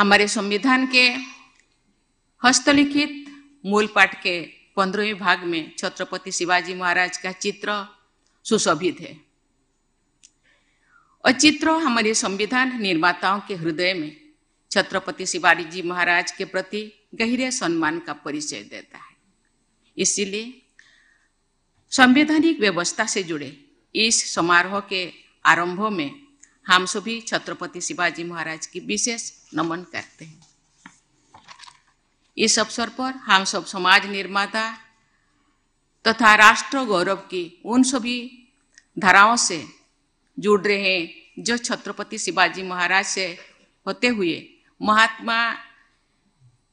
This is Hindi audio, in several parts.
हमारे संविधान के हस्तलिखित मूल पाठ के पंद्रहवें भाग में छत्रपति शिवाजी महाराज का चित्र सुशोभित है और चित्र हमारे संविधान निर्माताओं के हृदय में छत्रपति शिवाजी महाराज के प्रति गहरे सम्मान का परिचय देता है इसीलिए संवैधानिक व्यवस्था से जुड़े इस समारोह के आरंभ में हम सभी छत्रपति शिवाजी महाराज की विशेष नमन करते हैं इस अवसर पर हम सब समाज निर्माता तथा राष्ट्र गौरव की उन सभी धाराओं से जुड़ रहे हैं जो छत्रपति शिवाजी महाराज से होते हुए महात्मा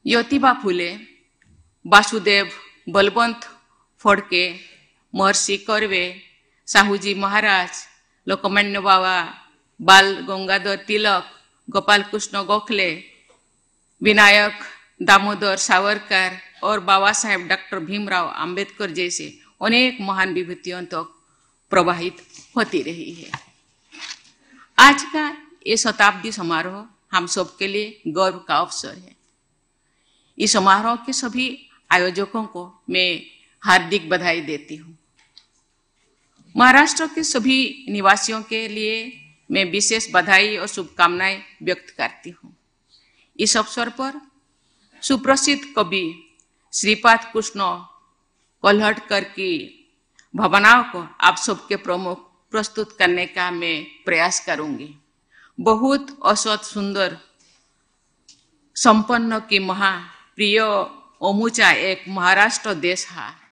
ज्योतिबा फुले वासुदेव बलवंत फड़के महर्षि कर्वे साहूजी महाराज लोकमान्य बाबा बाल गंगाधर तिलक गोपाल कृष्ण गोखले विनायक दामोदर सावरकर और बाबा साहेब डॉक्टर भीमराव अंबेडकर जैसे अनेक महान विभूतियों तक तो प्रवाहित होती रही है आज का ये शताब्दी समारोह हम सबके लिए गौरव का अवसर है इस समारोह के सभी आयोजकों को मैं हार्दिक बधाई देती हूँ महाराष्ट्र के सभी निवासियों के लिए मैं विशेष बधाई और शुभकामनाएं व्यक्त करती हूँ इस अवसर पर सुप्रसिद्ध कवि श्रीपाद कृष्ण कर की भावनाओं को आप सबके प्रमुख प्रस्तुत करने का मैं प्रयास करूंगी बहुत औसत सुंदर संपन्न की महा प्रिय ओमुचा एक महाराष्ट्र देश है